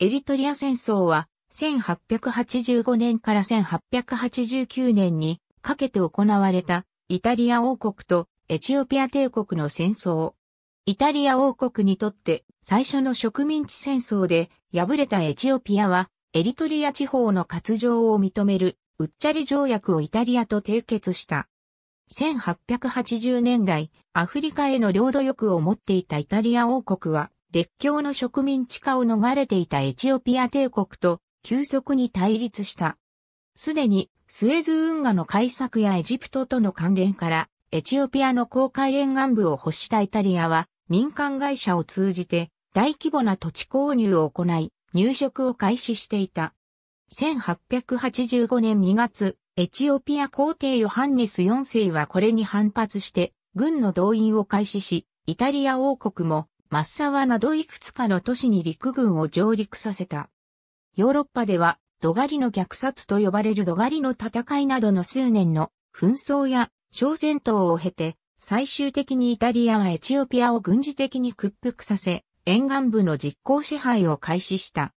エリトリア戦争は1885年から1889年にかけて行われたイタリア王国とエチオピア帝国の戦争。イタリア王国にとって最初の植民地戦争で敗れたエチオピアはエリトリア地方の割譲を認めるウッチャリ条約をイタリアと締結した。1880年代、アフリカへの領土欲を持っていたイタリア王国は、列強の植民地化を逃れていたエチオピア帝国と急速に対立した。すでにスエズ運河の開削やエジプトとの関連からエチオピアの公海沿岸部を欲したイタリアは民間会社を通じて大規模な土地購入を行い入植を開始していた。1885年2月、エチオピア皇帝ヨハンネス4世はこれに反発して軍の動員を開始し、イタリア王国もマッサワなどいくつかの都市に陸軍を上陸させた。ヨーロッパでは、ドガリの虐殺と呼ばれるドガリの戦いなどの数年の紛争や小戦闘を経て、最終的にイタリアはエチオピアを軍事的に屈服させ、沿岸部の実効支配を開始した。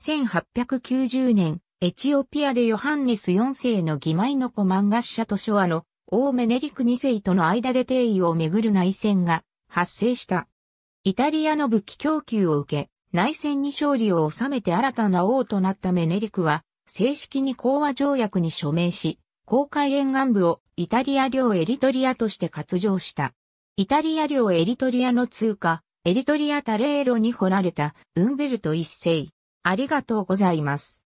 1890年、エチオピアでヨハンネス4世の義妹の子漫画者とショアのーメネリク2世との間で定位をめぐる内戦が発生した。イタリアの武器供給を受け、内戦に勝利を収めて新たな王となったメネリクは、正式に講和条約に署名し、公海沿岸部をイタリア領エリトリアとして割譲した。イタリア領エリトリアの通貨、エリトリアタレーロに掘られたウンベルト一世。ありがとうございます。